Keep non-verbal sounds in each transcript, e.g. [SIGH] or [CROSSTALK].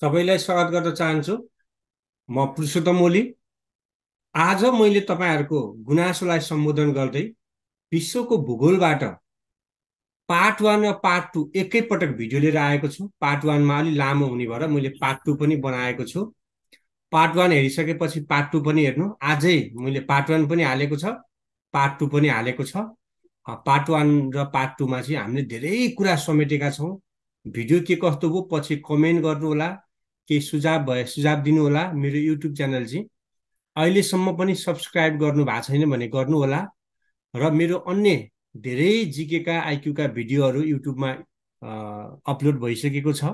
सबैलाई स्वागत गर्न चाहन्छु म पुरुषोत्तम ओली आज मैले तपाईँहरूको गुनासोलाई सम्बोधन गर्दै विश्वको भूगोलबाट पार्ट वान र पार्ट टू एकैपटक भिडियो लिएर आएको छु पार्ट वानमा अलिक लामो हुने भएर मैले पार्ट टू पनि बनाएको छु पार्ट वान हेरिसकेपछि पार्ट टू पनि हेर्नु आजै मैले पार्ट वान पनि हालेको छ पार्ट टू पनि हालेको छ पार्ट वान र पार्ट टूमा चाहिँ हामीले धेरै कुरा समेटेका छौँ भिडियो के कस्तो भयो पछि कमेन्ट गर्नु होला केही सुझाव भए सुझाव दिनुहोला मेरो युट्युब च्यानल चाहिँ अहिलेसम्म पनि सब्सक्राइब गर्नु भएको छैन भने गर्नुहोला र मेरो अन्य धेरै जिकेका आइक्यूका भिडियोहरू युट्युबमा अपलोड भइसकेको छ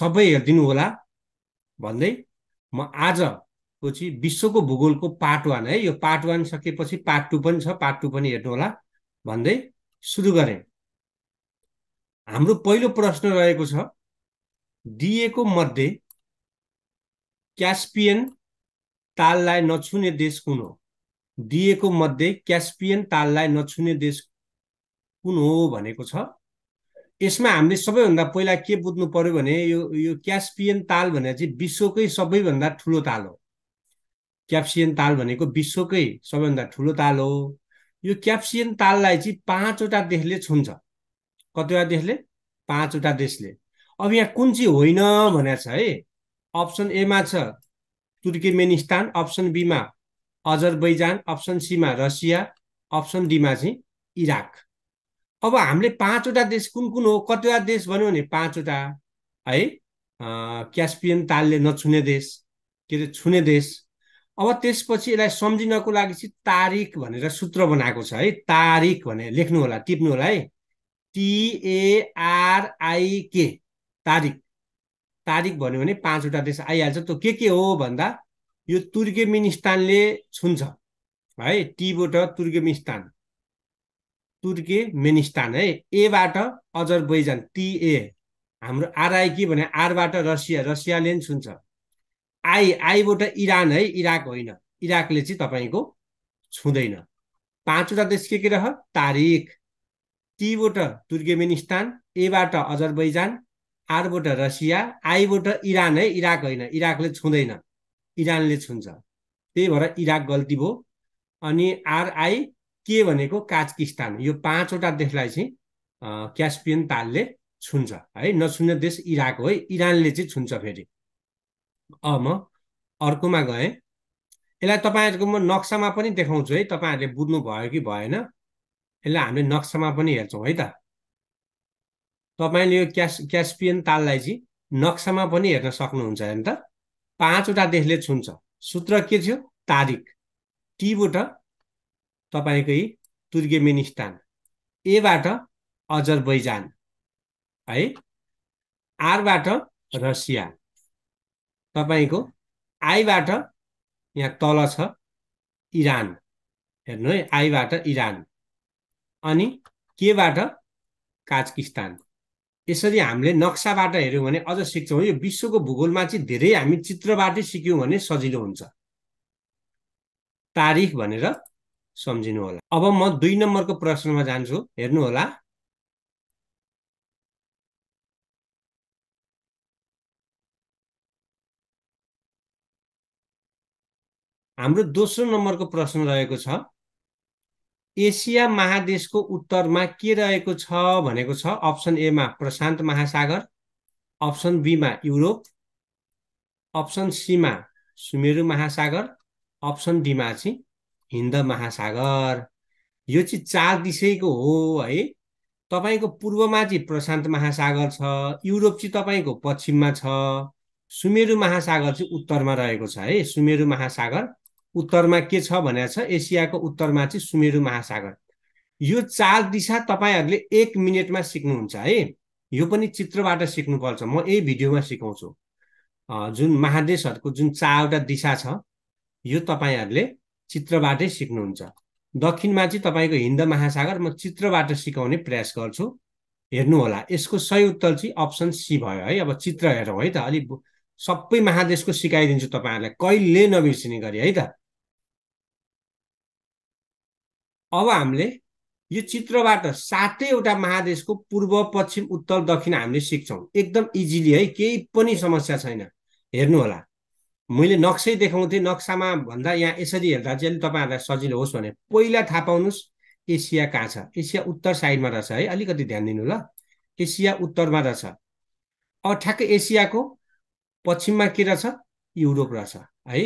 सबै हेरिदिनु होला भन्दै म आजको चाहिँ विश्वको भूगोलको पार्ट वान है यो पार्ट वान सकेपछि पार्ट टू पनि छ पार्ट टू पनि हेर्नुहोला भन्दै सुरु गरेँ हाम्रो पहिलो प्रश्न रहेको छ दिएको मध्ये क्यास्पियन ताललाई नछुने देश कुन हो दिएको मध्ये क्यास्पियन ताललाई नछुने देश कुन हो भनेको छ यसमा हामीले सबैभन्दा पहिला के बुझ्नु पर्यो भने यो यो क्यास्पियन ताल भनेर चाहिँ विश्वकै सबैभन्दा ठुलो ताल हो क्याप्सियन ताल भनेको विश्वकै सबैभन्दा ठुलो ताल हो यो क्याप्सियन ताललाई चाहिँ पाँचवटा देशले छुन्छ कतिवटा देशले पाँचवटा देशले अब यहाँ कुन चाहिँ होइन भनेर छ है अप्सन एमा छ तुर्केमेनिस्तान अप्सन बीमा अजरबैजान अप्सन सीमा रसिया अप्सन डीमा चाहिँ इराक अब हामीले पाँचवटा देश कुन कुन हो कतिवटा देश भन्यो भने पाँचवटा है क्यास्पियन तालले नछुने देश के अरे छुने देश अब त्यसपछि यसलाई सम्झिनको लागि चाहिँ तारिक भनेर सूत्र बनाएको छ है तारिक भनेर लेख्नु होला टिप्नु होला है टिएआरआइके तारिक तारिक भन्यो भने पाँचवटा देश आइहाल्छ त्यो के के हो भन्दा यो तुर्केमिनिस्तानले छुन्छ है टीबाट तुर्केमिनिस्तान तुर्केमेनिस्तान है एबाट अजरबैजान टिए हाम्रो आरआई के भने आरबाट रसिया रसियाले पनि छुन्छ आई आईबाट इरान है इराक होइन इराकले चाहिँ तपाईँको छुँदैन पाँचवटा देश के के रह तारिक टीबाट तुर्केमेनिस्तान एबाट अजरबैजान आरबाट रसिया आईबाट इरान है इराक होइन इराकले छुँदैन इरानले छुन्छ त्यही भएर इराक गल्ती भयो अनि आरआई के भनेको काजकिस्तान यो पाँचवटा देशलाई चाहिँ क्यास्पियन तालले छुन्छ है नछुने देश इराक हो है इरानले चाहिँ छुन्छ फेरि अ म अर्कोमा गएँ यसलाई तपाईँहरूको म नक्सामा पनि देखाउँछु है तपाईँहरूले बुझ्नु भयो कि भएन यसलाई हामीले नक्सामा पनि हेर्छौँ है त तपाईँले यो क्यास क्यास्पियन ताललाई चाहिँ नक्सामा पनि हेर्न सक्नुहुन्छ होइन त पाँचवटा देशले छुन्छ सूत्र के थियो तारिक टीबाट तपाईँकै तुर्गेमेनिस्तान एबाट अजरबैजान है आरबाट रसिया तपाईँको आईबाट यहाँ तल छ इरान हेर्नु है आईबाट इरान अनि केबाट काजकिस्तान यसरी हामीले नक्साबाट हेऱ्यौँ भने अझ सिक्छौँ यो विश्वको भूगोलमा चाहिँ धेरै हामी चित्रबाटै सिक्यौँ भने सजिलो हुन्छ तारिख भनेर सम्झिनु होला अब म दुई नम्बरको प्रश्नमा जान्छु हेर्नु होला हाम्रो दोस्रो नम्बरको प्रश्न रहेको छ एसिया महादेशको उत्तरमा के रहेको छ भनेको छ अप्सन एमा प्रशान्त महासागर अप्सन बीमा युरोप अप्सन सीमा सुमेरु महासागर अप्सन डीमा चाहिँ हिन्द महासागर यो चाहिँ चार दिशैको हो है तपाईँको पूर्वमा चाहिँ प्रशान्त महासागर छ युरोप चाहिँ तपाईँको पश्चिममा छ सुमेरु महासागर चाहिँ उत्तरमा रहेको छ है सुमेरु महासागर उत्तरमा के छ भनेर छ एसियाको उत्तरमा चाहिँ सुमेरु महासागर यो चार दिशा तपाईँहरूले एक मिनटमा सिक्नुहुन्छ है यो पनि चित्रबाट सिक्नुपर्छ म यही भिडियोमा सिकाउँछु जुन महादेशहरूको जुन चारवटा दिशा छ यो तपाईँहरूले चित्रबाटै सिक्नुहुन्छ दक्षिणमा चाहिँ तपाईँको हिन्द महासागर म चित्रबाट सिकाउने प्रयास गर्छु हेर्नुहोला यसको सही उत्तर चाहिँ अप्सन सी भयो है अब चित्र हेरौँ है त अलिक सबै महादेशको सिकाइदिन्छु तपाईँहरूलाई कहिले नबिर्सिने गरी है त अब हामीले यो चित्रबाट सातैवटा महादेशको पूर्व पश्चिम उत्तर दक्षिण हामीले सिक्छौँ एकदम इजिली है केही पनि समस्या छैन हेर्नु होला मैले नक्सै देखाउँथेँ नक्सामा भन्दा यहाँ यसरी हेर्दा चाहिँ अलिक तपाईँहरूलाई सजिलो होस् भने पहिला थाहा पाउनुहोस् एसिया कहाँ छ एसिया उत्तर साइडमा रहेछ है अलिकति ध्यान दिनु ल एसिया उत्तरमा रहेछ अब ठ्याक्कै एसियाको पश्चिममा के रहेछ युरोप रहेछ है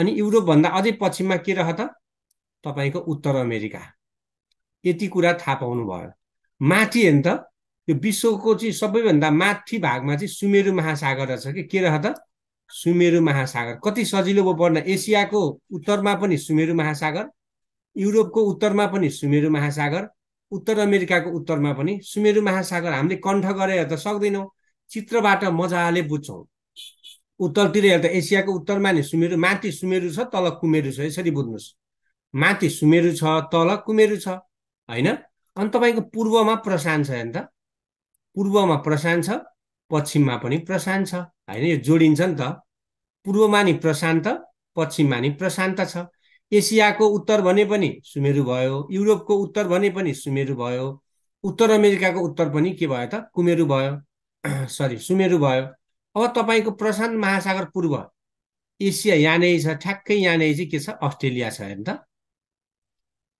अनि युरोपभन्दा अझै पश्चिममा के रह त तपाईँको उत्तर अमेरिका यति कुरा थाहा पाउनु भयो माथि हेर्नु त यो विश्वको चाहिँ सबैभन्दा माथि भागमा चाहिँ सुमेरु महासागर रहेछ कि के रह त सुमेरु महासागर कति सजिलो भयो पढ्न एसियाको उत्तरमा पनि सुमेरु महासागर युरोपको उत्तरमा पनि सुमेरु महासागर उत्तर अमेरिकाको उत्तरमा पनि सुमेरु महासागर हामीले कण्ठ गरेर त सक्दैनौँ चित्रबाट मजाले बुझ्छौँ उत्तरतिर हेर्दा एसियाको उत्तरमा नि सुमेरु माथि सुमेरु छ तल कुमेरु छ यसरी बुझ्नुहोस् माथि सुमेरु छ तल कुमेरु छ होइन अनि तपाईँको पूर्वमा प्रशान्त छ नि त पूर्वमा प्रशान्त छ पश्चिममा पनि प्रशान्त छ होइन यो जोडिन्छ नि त पूर्वमा नि प्रशान्त पश्चिममा नि प्रशान्त छ एसियाको उत्तर भने पनि सुमेरु भयो युरोपको उत्तर भने पनि सुमेरु भयो उत्तर अमेरिकाको उत्तर पनि के भयो त कुमेरु भयो [CLEARS THROAT] सरी सुमेरु भयो अब तपाईँको प्रशान्त महासागर पूर्व एसिया यहाँनिर छ ठ्याक्कै यहाँनिर चाहिँ के छ अस्ट्रेलिया छ हेर्नु त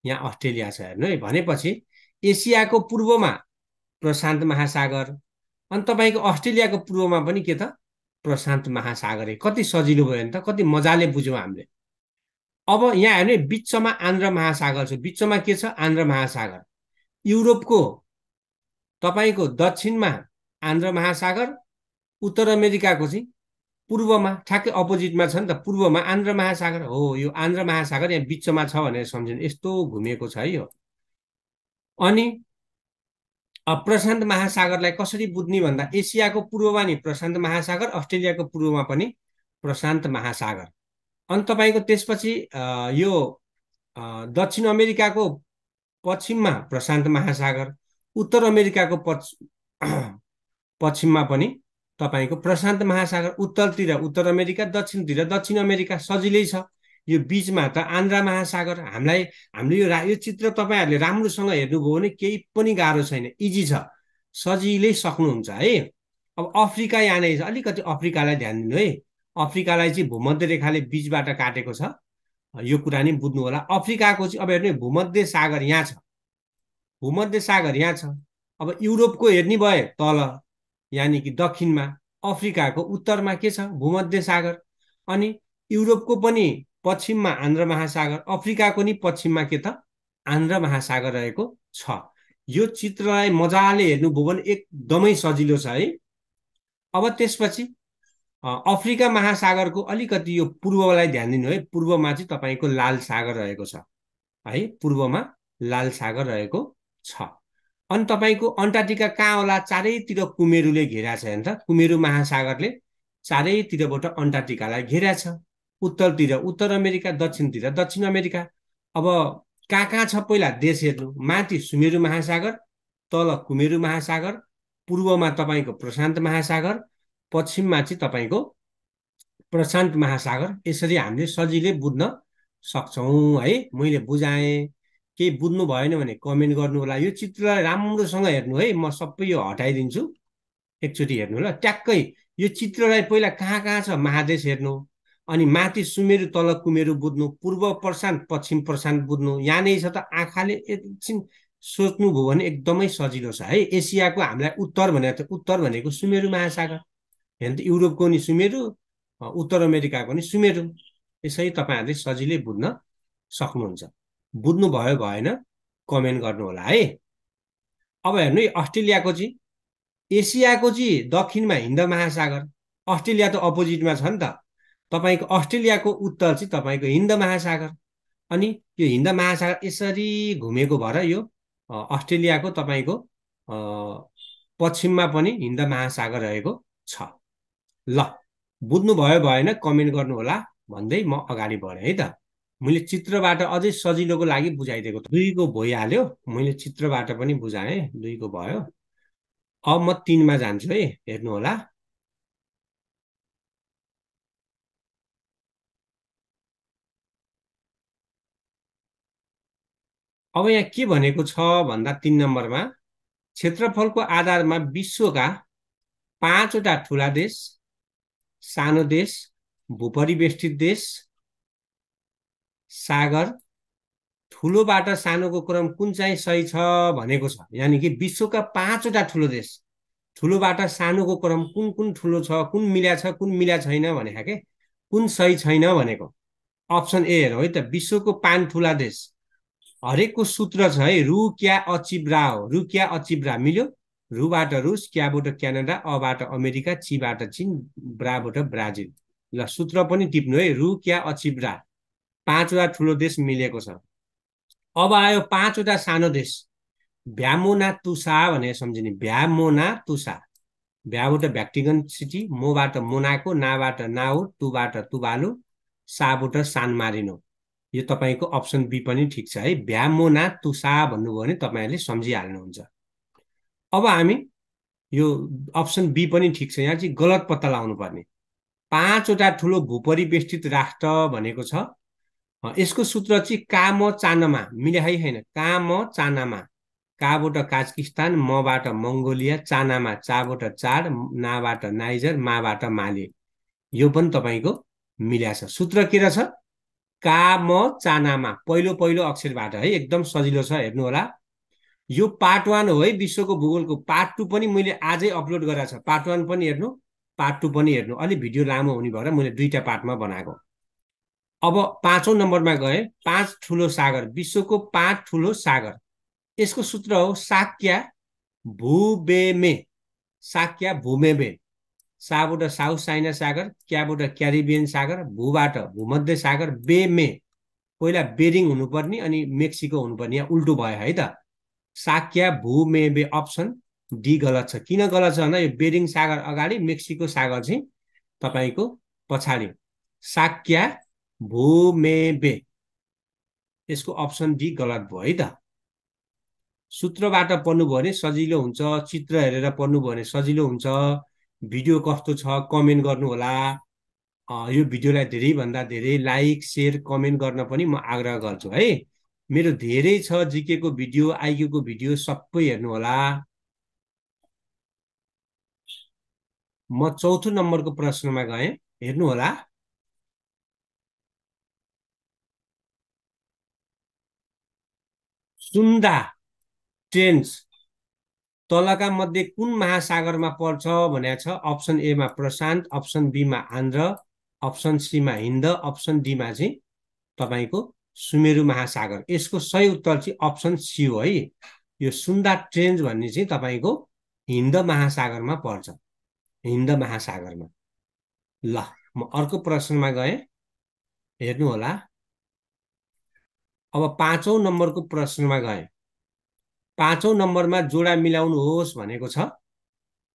यहाँ अस्ट्रेलिया छ हेर्नु है भनेपछि एसियाको पूर्वमा प्रशान्त महासागर अनि तपाईँको अस्ट्रेलियाको पूर्वमा पनि के त प्रशान्त महासागरै कति सजिलो भयो नि त कति मजाले बुझ्यौँ हामीले अब यहाँ हेर्ने बिचमा आन्ध्र महासागर छ बिचमा के छ आन्ध्र महासागर युरोपको तपाईँको दक्षिणमा आन्ध्र महासागर उत्तर अमेरिकाको चाहिँ पूर्वमा ठ्याक्कै अपोजिटमा छ नि त पूर्वमा आन्ध्र महासागर हो यो आन्ध्र महासागर यहाँ बिचमा छ भनेर सम्झिनु यस्तो घुमेको छ है यो अनि प्रशान्त महासागरलाई कसरी बुझ्ने भन्दा एसियाको पूर्वमा नि प्रशान्त महासागर अस्ट्रेलियाको पूर्वमा पनि प्रशान्त महासागर अनि तपाईँको त्यसपछि यो दक्षिण अमेरिकाको पश्चिममा प्रशान्त महासागर उत्तर अमेरिकाको [CLEARS THROAT] पश्चिममा पनि तपाईँको प्रशान्त महासागर उत्तरतिर उत्तर अमेरिका दक्षिणतिर दक्षिण अमेरिका सजिलै छ यो बिचमा त आन्ध्रा महासागर हामीलाई हामीले यो रा यो चित्र तपाईँहरूले राम्रोसँग हेर्नुभयो भने केही पनि गाह्रो छैन इजी छ सजिलै सक्नुहुन्छ है अब अफ्रिका यहाँनिर छ अलिकति अफ्रिकालाई ध्यान दिनु है अफ्रिकालाई चाहिँ भूमध्य रेखाले बिचबाट काटेको छ यो कुरा नि बुझ्नु होला अफ्रिकाको चाहिँ अब हेर्नु भूमध्य सागर यहाँ छ भूमध्य सागर यहाँ छ अब युरोपको हेर्ने भए तल यानि कि दक्षिणमा अफ्रिकाको उत्तरमा के छ भूमध्य सागर अनि युरोपको पनि पश्चिममा आन्ध्र महासागर अफ्रिकाको नि पश्चिममा के त आन्ध्र महासागर रहेको छ यो चित्रलाई मजाले हेर्नु भने एकदमै सजिलो छ है अब त्यसपछि अफ्रिका महासागरको अलिकति यो पूर्वलाई ध्यान दिनु है पूर्वमा चाहिँ तपाईँको लाल सागर रहेको छ है पूर्वमा लाल सागर रहेको छ अनि तपाईँको अन्टार्टिका कहाँ होला चारैतिर कुमेरुले घेरा छ होइन त कुमेरु महासागरले चारैतिरबाट अन्टार्टिकालाई घेरा छ उत्तरतिर उत्तर अमेरिका दक्षिणतिर दक्षिण अमेरिका अब कहाँ कहाँ छ पहिला देश हेर्नु माथि सुमेरु महासागर तल कुमेरु महासागर पूर्वमा तपाईँको प्रशान्त महासागर पश्चिममा चाहिँ तपाईँको प्रशान्त महासागर यसरी हामीले सजिलै बुझ्न सक्छौँ है मैले बुझाएँ केही बुझ्नु भएन भने कमेन्ट गर्नु होला यो चित्रलाई राम्रोसँग हेर्नु है म सबै यो हटाइदिन्छु एकचोटि हेर्नु ल ट्याक्कै यो चित्रलाई पहिला कहाँ कहाँ छ महादेश हेर्नु अनि माथि सुमेरु तल कुमेरु बुझ्नु पूर्व प्रशान्त पश्चिम प्रशान्त बुझ्नु यहाँ नै छ त आँखाले एकछिन सोच्नुभयो भने एकदमै सजिलो छ है एसियाको हामीलाई उत्तर भनेर उत्तर भनेको सुमेरु महासागर हेर्नु त युरोपको नि सुमेरु उत्तर अमेरिकाको नि सुमेरु यसरी तपाईँहरूले सजिलै बुझ्न सक्नुहुन्छ बुझ्नुभयो भएन कमेन्ट गर्नुहोला है अब हेर्नु है अस्ट्रेलियाको चाहिँ एसियाको चाहिँ दक्षिणमा हिन्द महासागर अस्ट्रेलिया त अपोजिटमा छ नि त तपाईँको अस्ट्रेलियाको उत्तर चाहिँ तपाईँको हिन्द महासागर अनि यो हिन्द महासागर यसरी घुमेको भएर यो अस्ट्रेलियाको तपाईँको पश्चिममा पनि हिन्द महासागर रहेको छ ल बुझ्नुभयो भएन कमेन्ट गर्नुहोला भन्दै म अगाडि बढेँ है त मैले चित्रबाट अझै सजिलोको लागि बुझाइदिएको दुईको भइहाल्यो मैले चित्रबाट पनि बुझाएँ दुईको भयो अब म तिनमा जान्छु है हेर्नु होला अब यहाँ के भनेको छ भन्दा तिन नम्बरमा क्षेत्रफलको आधारमा विश्वका पाँचवटा ठुला देश सानो देश भूपरिवेष्टित देश सागर ठुलोबाट सानोको क्रम कुन चाहिँ सही छ भनेको छ यानि कि विश्वका पाँचवटा ठुलो देश ठुलोबाट सानोको क्रम कुन कुन ठुलो छ कुन मिल्या छ कुन मिल्या छैन भने के कुन सही छैन भनेको अप्सन ए हेरौँ है त विश्वको पाँच ठुला देश हरेकको सूत्र छ है रु क्या अचिब्रा हो रु क्या अचिब्रा मिल्यो रुबाट रुस क्याबाट क्यानाडा अबाट अमेरिका चीबाट चिन ब्राबाट ब्राजिल ल सूत्र पनि टिप्नु है रु क्या अचिब्रा पाँचवटा ठुलो देश मिलेको छ अब आयो पाँचवटा सानो देश भ्यामोना तुसा भनेर सम्झिने भ्यामोना तुसा भ्याबाट भ्याक्टिगन सिटी मोबाट मोनाको नाबाट नाउ टुबाट तुबालु साबाट सान मारिनो यो तपाईँको अप्सन बी पनि ठिक छ है भ्यामोना तुसा भन्नुभयो भने तपाईँहरूले सम्झिहाल्नुहुन्छ अब हामी यो अप्सन बी पनि ठिक छ यहाँ चाहिँ गलत पत्ता लाउनु पर्ने पाँचवटा ठुलो भूपरिवेष्टित राष्ट्र भनेको छ यसको सूत्र चाहिँ काम चानामा मिलाइ होइन काम चानामा काबाट काजकिस्तान मबाट मङ्गोलिया चानामा चाबाट चाड नाबाट नाइजर माबाट माले यो पनि तपाईँको मिल्या छ सूत्र के रहेछ का म चानामा पहिलो पहिलो अक्षरबाट है एकदम सजिलो छ हेर्नु होला यो पार्ट वान हो है विश्वको भूगोलको पार्ट टू पनि मैले आजै अपलोड गराएको छ पार्ट वान पनि हेर्नु पार्ट टू पनि हेर्नु अलिक भिडियो लामो हुने भएर मैले दुईवटा पार्टमा बनाएको अब पाँचौँ नम्बरमा गएँ पाँच ठुलो सागर विश्वको पाँच ठुलो सागर यसको सूत्र हो साक्या भूबेमे साक्या भूमेबे साबाट साउथ चाइना सागर क्याबाट क्यारिबियन सागर भूबाट भूमध्य सागर बेमे पहिला बेरिङ हुनुपर्ने अनि मेक्सिको हुनुपर्ने यहाँ उल्टो भयो है त साक्या भूमेबे अप्सन डी गलत छ किन गलत छ भन्दा यो बेरिङ सागर अगाडि मेक्सिको सागर चाहिँ तपाईँको पछाडि साक्या बे यसको अप्सन डी गलत भयो है त सूत्रबाट पढ्नुभयो भने सजिलो हुन्छ चित्र हेरेर पढ्नुभयो भने सजिलो हुन्छ भिडियो कस्तो छ कमेन्ट गर्नुहोला यो भिडियोलाई धेरैभन्दा धेरै लाइक सेयर कमेन्ट गर्न पनि म आग्रह गर्छु है मेरो धेरै छ जिकेको भिडियो आइकेको भिडियो सबै हेर्नुहोला म चौथो नम्बरको प्रश्नमा गएँ हेर्नुहोला सुन्दा ट्रेन्स तलका मध्ये कुन महासागरमा पर्छ भने छ अप्सन एमा प्रशान्त अप्सन बीमा आन्ध्र अप्सन सीमा हिन्द अप्सन डीमा चाहिँ तपाईँको सुमेरु महासागर यसको सही उत्तर चाहिँ अप्सन सी हो है यो सुन्दा ट्रेन्ज भन्ने चाहिँ तपाईँको हिन्द महासागरमा पर्छ हिन्द महासागरमा ल म अर्को प्रश्नमा गएँ हेर्नु होला अब पाँचौँ नम्बरको प्रश्नमा गएँ पाँचौँ नम्बरमा जोडा मिलाउनुहोस् भनेको छ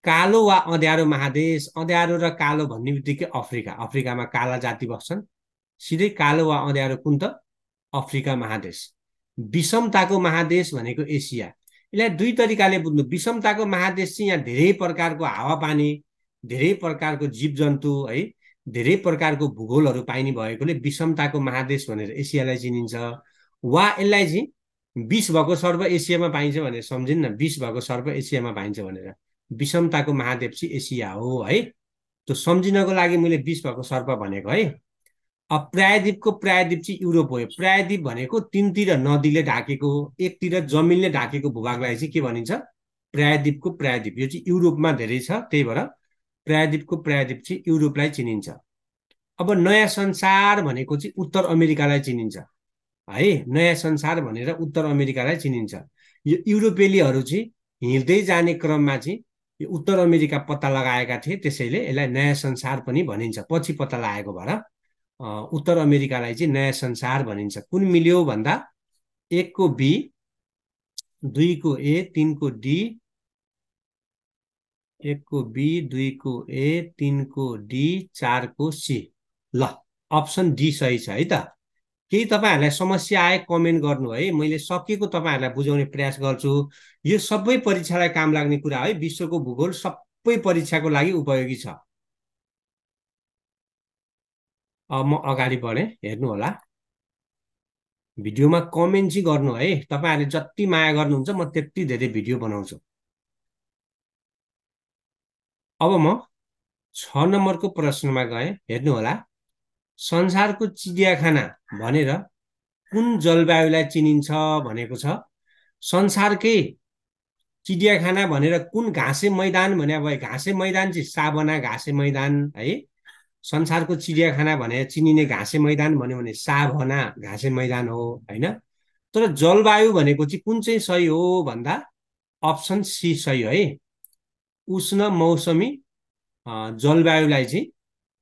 कालो वा अँध्यारो महादेश अँध्यारो र कालो भन्ने बित्तिकै अफ्रिका अफ्रिकामा काला जाति बस्छन् सिधै कालो वा अँध्यारो कुन त अफ्रिका महादेश विषमताको महादेश भनेको एसिया यसलाई दुई तरिकाले बुझ्नु विषमताको महादेश चाहिँ यहाँ धेरै प्रकारको हावापानी धेरै प्रकारको जीवजन्तु है धेरै प्रकारको भूगोलहरू पाइने भएकोले विषमताको महादेश भनेर एसियालाई चिनिन्छ वा यसलाई चाहिँ बिस भएको सर्व एसियामा पाइन्छ भनेर सम्झिन्न बिस भएको सर्व एसियामा पाइन्छ भनेर विषमताको महादेव चाहिँ एसिया हो है त्यो सम्झिनको लागि मैले बिस भएको सर्प भनेको है अब प्रायद्वीपको प्रायद्वीप चाहिँ युरोप हो प्रायद्वीप भनेको तिनतिर नदीले ढाकेको एकतिर जमिनले ढाकेको भूभागलाई चाहिँ के भनिन्छ प्रायद्वीपको प्रायद्वीप यो चाहिँ युरोपमा धेरै छ त्यही भएर प्रायद्वीपको प्रायद्वीप चाहिँ युरोपलाई चिनिन्छ अब नयाँ संसार भनेको चाहिँ उत्तर अमेरिकालाई चिनिन्छ है नयाँ संसार भनेर उत्तर अमेरिकालाई चिनिन्छ यो युरोपेलीहरू चाहिँ हिँड्दै जाने क्रममा चाहिँ यो उत्तर अमेरिका पत्ता लगाएका थिए त्यसैले यसलाई नयाँ संसार पनि भनिन्छ पछि पत्ता लगाएको भएर उत्तर अमेरिकालाई चाहिँ नयाँ संसार भनिन्छ कुन मिल्यो भन्दा एकको बी दुईको ए तिनको डी एकको बी दुईको ए तिनको डी चारको सी ल अप्सन डी सही छ है त केही तपाईँहरूलाई समस्या आए कमेन्ट गर्नु है मैले सकेको तपाईँहरूलाई बुझाउने प्रयास गर्छु यो सबै परीक्षालाई काम लाग्ने कुरा है विश्वको भूगोल सबै परीक्षाको लागि उपयोगी छ म अगाडि बढेँ हेर्नु होला भिडियोमा कमेन्ट चाहिँ गर्नु है तपाईँहरूले जति माया गर्नुहुन्छ म त्यति धेरै भिडियो बनाउँछु अब म छ नम्बरको प्रश्नमा गएँ हेर्नु होला संसारको चिडियाखाना भनेर कुन जलवायुलाई चिनिन्छ भनेको छ संसारकै चिडियाखाना भनेर कुन घाँसे मैदान भने अब घाँसे मैदान चाहिँ साबना घाँसे मैदान है संसारको चिडियाखाना भनेर चिनिने घाँसे मैदान भन्यो भने साभना घाँसे मैदान हो होइन तर जलवायु भनेको चाहिँ कुन चाहिँ सही हो भन्दा अप्सन सी सही हो है उष्ण मौसमी जलवायुलाई चाहिँ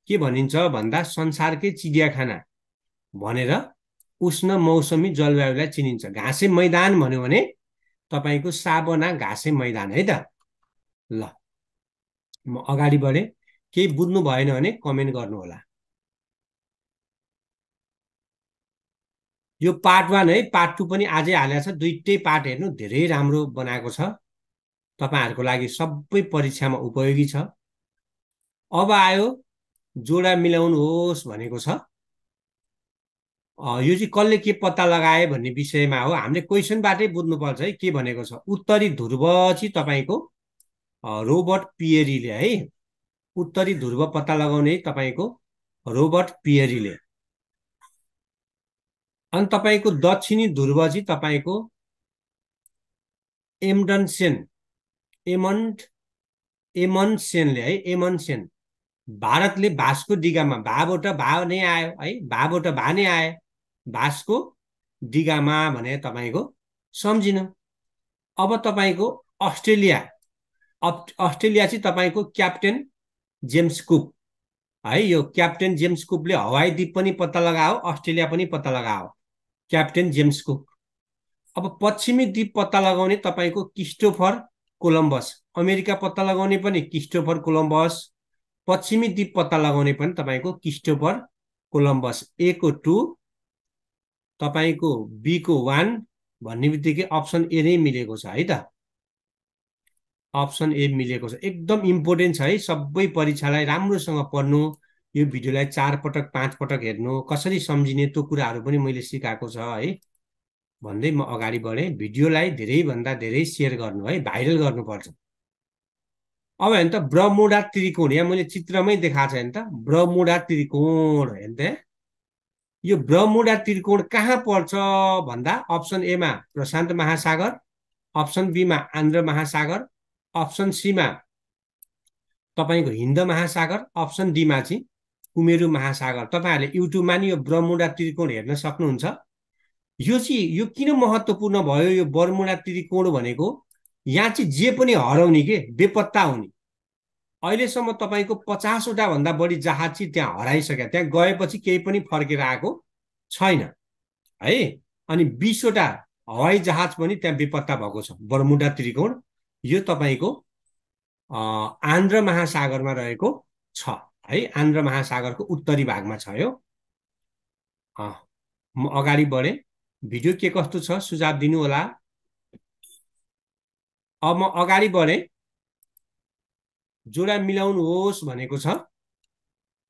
के भनिन्छ भन्दा संसारकै चिडियाखाना भनेर उष्ण मौसमी जलवायुलाई चिनिन्छ घाँसे मैदान भन्यो भने तपाईँको साबना घाँसे मैदान है त ल म अगाडि बढेँ केही बुझ्नु भएन भने कमेन्ट गर्नुहोला यो पार्ट वान है पार्ट टू पनि आजै हालेको छ दुइटै पार्ट हेर्नु धेरै राम्रो बनाएको छ तपाईँहरूको लागि सबै परीक्षामा उपयोगी छ अब आयो जोडा मिलाउनुहोस् भनेको छ यो चाहिँ कसले के पत्ता लगाए भन्ने विषयमा हो हामीले क्वेसनबाटै बुझ्नुपर्छ है के भनेको छ उत्तरी ध्रुव चाहिँ तपाईँको रोबर्ट पियरीले है उत्तरी ध्रुव पत्ता लगाउने तपाईँको रोबर्ट पियरीले अनि तपाईँको दक्षिणी ध्रुव चाहिँ तपाईँको एमडनसेन एमन्ट एमनसेनले है एमनसेन भारतले भाषको डिगामा भाबाट भा नै आयो है भाबाट भा नै आयो भाषको डिगामा भने तपाईँको सम्झिन अब तपाईँको अस्ट्रेलिया अस्ट्रेलिया चाहिँ तपाईँको क्याप्टेन जेम्स कुक है यो क्याप्टेन जेम्स कुकले हवाई द्वीप पनि पत्ता लगाओ अस्ट्रेलिया पनि पत्ता लगाओ क्याप्टेन जेम्स कुक अब पश्चिमी द्वीप पत्ता लगाउने तपाईँको क्रिस्टोफर कोलम्बस अमेरिका पत्ता लगाउने पनि क्रिस्टोफर कोलम्बस पश्चिमी द्वीप पत्ता लगाउने पनि तपाईँको क्रिस्टोफर कोलम्बस ए को टू तपाईँको बीको वान भन्ने बित्तिकै अप्सन ए नै मिलेको छ है त अप्सन ए मिलेको छ एकदम इम्पोर्टेन्ट छ है सबै परीक्षालाई राम्रोसँग पढ्नु यो भिडियोलाई चार पटक पाँच पटक हेर्नु कसरी सम्झिने त्यो कुराहरू पनि मैले सिकाएको छ है भन्दै म अगाडि बढेँ भिडियोलाई धेरैभन्दा धेरै सेयर गर्नु है भाइरल गर्नुपर्छ अब हेर्नु त ब्रह्मुडा त्रिकोण यहाँ मैले चित्रमै देखाएको छ हेर्नु त ब्रह्मुडा त्रिकोण हेर्नु त यो ब्रह्मुडा त्रिकोण कहाँ पर्छ भन्दा अप्सन एमा प्रशान्त महासागर अप्सन बीमा आन्ध्र महासागर अप्सन सीमा तपाईँको हिन्द महासागर अप्सन डीमा चाहिँ कुमेरु महासागर तपाईँहरूले युट्युबमा नि यो ब्रह्मुडा त्रिकोण हेर्न सक्नुहुन्छ यो चाहिँ यो किन महत्त्वपूर्ण भयो यो बर्मुडा त्रिकोण भनेको यहाँ चाहिँ जे पनि हराउने के बेपत्ता हुने अहिलेसम्म तपाईँको पचासवटा भन्दा बढी जहाज चाहिँ त्यहाँ हराइसक्यो त्यहाँ गएपछि केही पनि फर्केर आएको छैन है अनि बिसवटा हवाई जहाज पनि त्यहाँ बेपत्ता भएको छ बर्मुडा त्रिकोण यो तपाईँको आन्ध्र महासागरमा रहेको छ है आन्ध्र महासागरको उत्तरी भागमा छ यो म अगाडि बढेँ भिडियो के कस्तो छ सुझाव दिनुहोला अब म अगाडि बढेँ जोडा मिलाउनुहोस् भनेको छ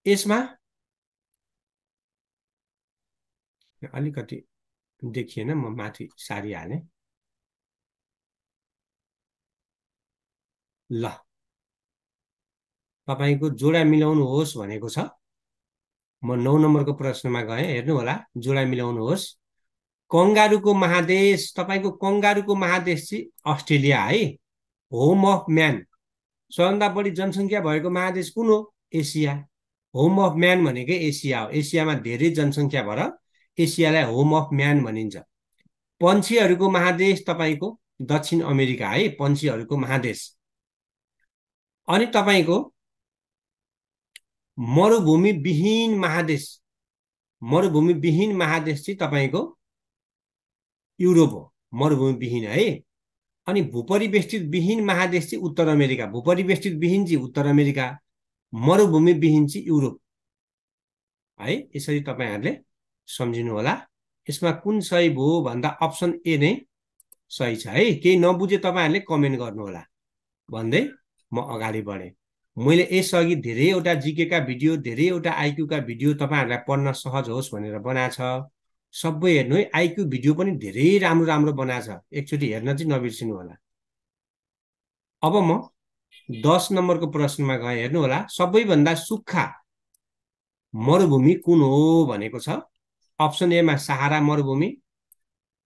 यसमा अलिकति देखिएन म माथि सारी हालेँ ल तपाईँको जोडा मिलाउनुहोस् भनेको छ म नौ नम्बरको प्रश्नमा गएँ हेर्नु होला जोडा मिलाउनुहोस् कङ्गारुको महादेश तपाईँको कङ्गारुको महादेश चाहिँ अस्ट्रेलिया है होम अफ म्यान सबभन्दा बढी जनसङ्ख्या भएको महादेश कुन हो एसिया होम अफ म्यान भनेकै एसिया हो एसियामा धेरै जनसङ्ख्या भएर एसियालाई होम अफ म्यान भनिन्छ पन्छीहरूको महादेश तपाईँको दक्षिण अमेरिका है पन्छीहरूको महादेश अनि तपाईँको मरुभूमि विहीन महादेश मरुभूमि विहीन महादेश चाहिँ तपाईँको युरोप हो मरुभूमिविहीन है अनि भूपरिवेष्टित विहीन महादेश चाहिँ उत्तर अमेरिका भूपरिवेष्टित विहीन चाहिँ उत्तर अमेरिका मरुभूमि विहीन चाहिँ युरोप है यसरी तपाईँहरूले सम्झिनु होला यसमा कुन सही भयो भन्दा अप्सन ए नै सही छ है केही नबुझे तपाईँहरूले कमेन्ट गर्नुहोला भन्दै म अगाडि बढेँ मैले यसअघि धेरैवटा जिकेका भिडियो धेरैवटा आइक्यूका भिडियो तपाईँहरूलाई पढ्न सहज होस् भनेर बनाएको छ सबै हेर्नु है आइक्यू भिडियो पनि धेरै राम्रो राम्रो बनाएको छ एकचोटि हेर्न चाहिँ नबिर्सिनु होला अब म दस नम्बरको प्रश्नमा गएँ हेर्नु होला सबैभन्दा सुक्खा मरुभूमि कुन हो भनेको छ अप्सन एमा सहारा मरुभूमि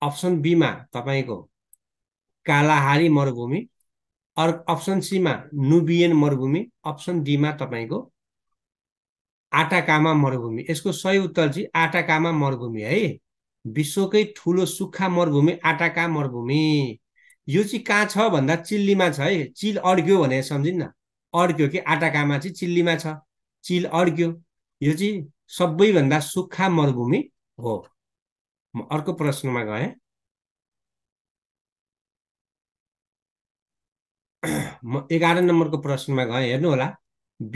अप्सन बीमा तपाईँको कालाहारी मरुभूमि अर्को अप्सन सीमा नुबियन मरुभूमि अप्सन डीमा तपाईँको आटाकामा मरुभूमि यसको सही उत्तर चाहिँ आटाकामा मरुभूमि है विश्वकै ठुलो सुक्खा मरुभूमि आटाका मरुभूमि यो चाहिँ कहाँ छ भन्दा चिल्लीमा छ है चिल अड्क्यो भनेर सम्झिन्न अड्क्यो कि आटाकामा चाहिँ चिल्लीमा छ चिल अड्क्यो यो चाहिँ सबैभन्दा सुक्खा मरुभूमि हो म अर्को प्रश्नमा गएँ [CLEARS THROAT] म एघार नम्बरको प्रश्नमा गएँ हेर्नु होला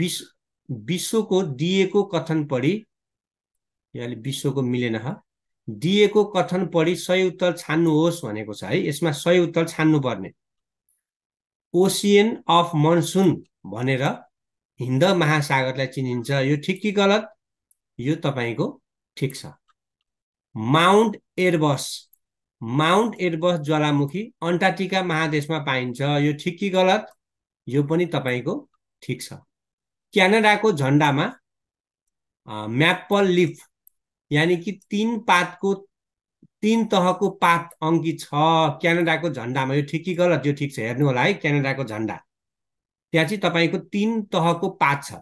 विश्व विश्वको दिएको कथन पढी यहाँले विश्वको मिलेन दिएको कथन पढी सही उत्तर छान्नुहोस् भनेको छ है यसमा सही उत्तर छान्नुपर्ने ओसियन अफ मनसुन भनेर हिन्द महासागरलाई चिनिन्छ यो ठिक कि गलत यो तपाईँको ठिक छ माउन्ट एयरबस माउन्ट एयरबस ज्वालामुखी अन्टार्टिका महादेशमा पाइन्छ यो ठिक कि गलत यो पनि तपाईँको ठिक छ क्यानाडाको झन्डामा म्याप्पल लिफ यानि कि तिन पातको तिन तहको पात अङ्कित छ क्यानाडाको झन्डामा यो ठिक कि गलत यो ठिक छ हेर्नु होला है क्यानाडाको झन्डा त्यहाँ चाहिँ तपाईँको तिन तहको पात छ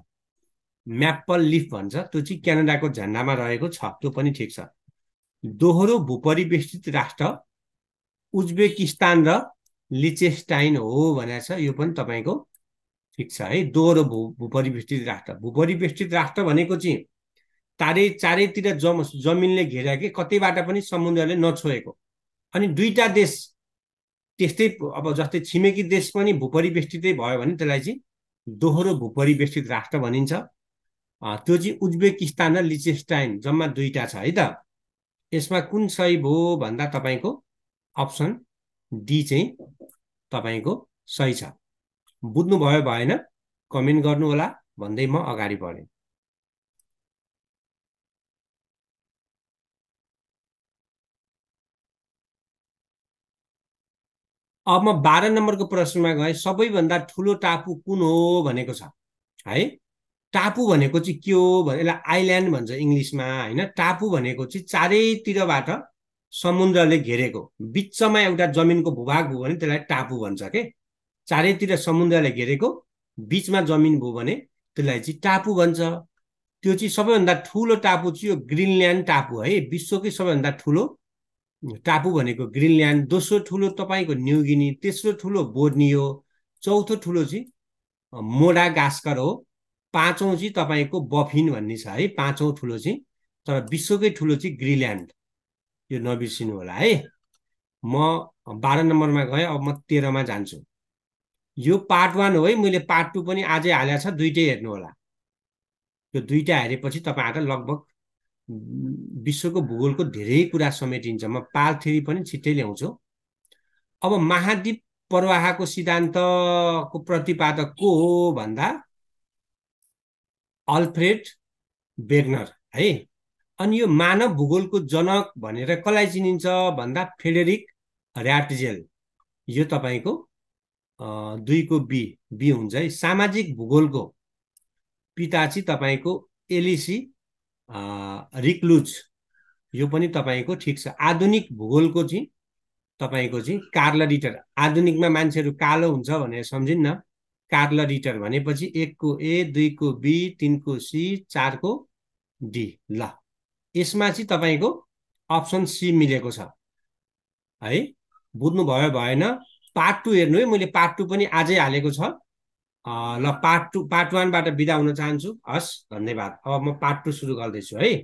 म्याप्पल लिफ भन्छ त्यो चाहिँ क्यानाडाको झन्डामा रहेको छ त्यो पनि ठिक छ दोहोरो भूपरिवेष्टित राष्ट्र उज्बेकिस्तान र लिचेस्टाइन हो भनेर छ यो पनि तपाईँको ठिक छ है दोहोरो भू भूपरिवेष्टित राष्ट्र भूपरिवेष्टित राष्ट्र भनेको चाहिँ चारै चारैतिर जम जमिनले घेरा कि कतैबाट पनि समुद्रले नछोएको अनि दुईवटा देश त्यस्तै अब जस्तै छिमेकी देश पनि भूपरिवेष्टितै भयो भने त्यसलाई चाहिँ दोहोरो भूपरिवेष्टित राष्ट्र भनिन्छ त्यो चाहिँ उज्बेकिस्तान र लिचेस्टाइन जम्मा दुईवटा छ है त यसमा कुन सही भयो भन्दा तपाईँको अप्सन डी चाहिँ तपाईँको सही छ बुझ्नुभयो भएन कमेन्ट गर्नु होला भन्दै म अगाडि बढेँ अब म बाह्र नम्बरको प्रश्नमा गएँ सबैभन्दा ठुलो टापु कुन हो भनेको छ है टापु भनेको चाहिँ के हो भने यसलाई आइल्यान्ड भन्छ इङ्ग्लिसमा होइन टापु भनेको चाहिँ चारैतिरबाट समुद्रले घेरेको बिचमा एउटा जमिनको भूभाग हो भने त्यसलाई टापु भन्छ के चारैतिर समुद्रले घेरेको बिचमा जमिन भयो भने त्यसलाई चाहिँ टापु भन्छ त्यो चाहिँ सबैभन्दा ठुलो टापु चाहिँ यो ग्रिनल्यान्ड टापु है विश्वकै सबैभन्दा ठुलो टापु भनेको ग्रिनल्यान्ड दोस्रो ठुलो तपाईँको न्युगिनी तेस्रो ठुलो बोर्नियो चौथो ठुलो चाहिँ मोडा गास्कर हो पाँचौँ चाहिँ तपाईँको बफिन भन्ने छ है पाँचौँ ठुलो चाहिँ तर विश्वकै ठुलो चाहिँ ग्रिल्यान्ड यो नबिर्सिनु होला है म बाह्र नम्बरमा गएँ अब म तेह्रमा जान्छु यो पार्ट वान हो है मैले पार्ट टू पनि आजै हालेको छ दुइटै हेर्नु होला त्यो दुइटा हेरेपछि तपाईँहरूलाई लगभग विश्वको भूगोलको धेरै कुरा समेटिन्छ म पाल थ्री पनि छिट्टै ल्याउँछु अब महाद्वीप प्रवाहको सिद्धान्तको प्रतिपादक को हो भन्दा अल्फ्रेड बेग्नर है अनि यो मानव भूगोलको जनक भनेर कसलाई चिनिन्छ भन्दा फेडेरिक ऱ्याटजेल यो तपाईँको दुईको बी बी हुन्छ है सामाजिक भूगोलको पिता चाहिँ तपाईँको एलिसी रिक्लुज यो पनि तपाईँको ठिक छ आधुनिक भूगोलको चाहिँ तपाईँको चाहिँ कार्ल रिटर आधुनिकमा मान्छेहरू कालो हुन्छ भनेर सम्झिन्न कार्ल रिटर भनेपछि एकको ए दुईको बी तिनको सी चारको डी ल यसमा चाहिँ तपाईँको अप्सन सी मिलेको छ है बुझ्नुभयो भएन पार्ट टू हेर्नु है मैले पार्ट टू पनि आजै हालेको छ ल पार्ट टू पार्ट वानबाट बिदा हुन चाहन्छु हस् धन्यवाद अब म पार्ट टू सुरु गर्दैछु है